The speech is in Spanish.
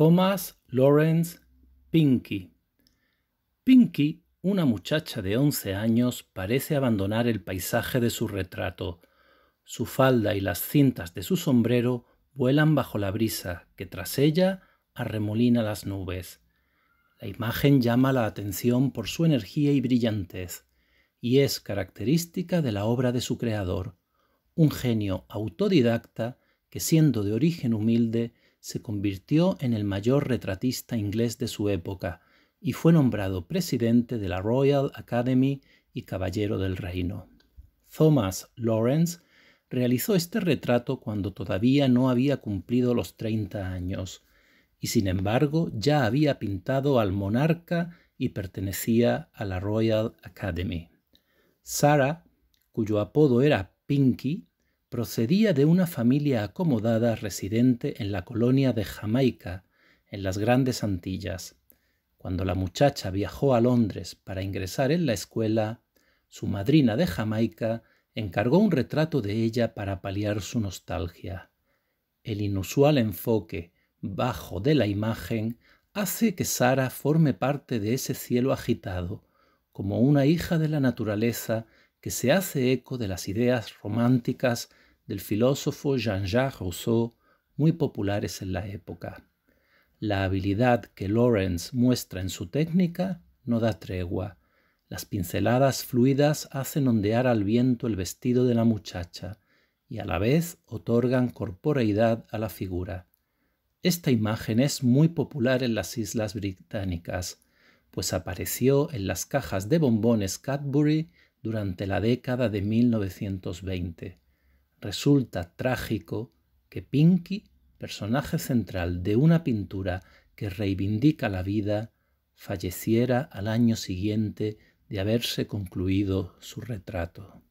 Thomas Lawrence Pinky. Pinky, una muchacha de 11 años, parece abandonar el paisaje de su retrato. Su falda y las cintas de su sombrero vuelan bajo la brisa, que tras ella arremolina las nubes. La imagen llama la atención por su energía y brillantez, y es característica de la obra de su creador, un genio autodidacta que siendo de origen humilde se convirtió en el mayor retratista inglés de su época y fue nombrado presidente de la Royal Academy y Caballero del Reino. Thomas Lawrence realizó este retrato cuando todavía no había cumplido los 30 años, y sin embargo ya había pintado al monarca y pertenecía a la Royal Academy. Sarah, cuyo apodo era Pinky, procedía de una familia acomodada residente en la colonia de Jamaica, en las Grandes Antillas. Cuando la muchacha viajó a Londres para ingresar en la escuela, su madrina de Jamaica encargó un retrato de ella para paliar su nostalgia. El inusual enfoque bajo de la imagen hace que Sara forme parte de ese cielo agitado, como una hija de la naturaleza que se hace eco de las ideas románticas del filósofo Jean-Jacques Rousseau muy populares en la época. La habilidad que Lawrence muestra en su técnica no da tregua. Las pinceladas fluidas hacen ondear al viento el vestido de la muchacha y a la vez otorgan corporeidad a la figura. Esta imagen es muy popular en las Islas Británicas, pues apareció en las cajas de bombones Cadbury durante la década de 1920 resulta trágico que Pinky, personaje central de una pintura que reivindica la vida, falleciera al año siguiente de haberse concluido su retrato.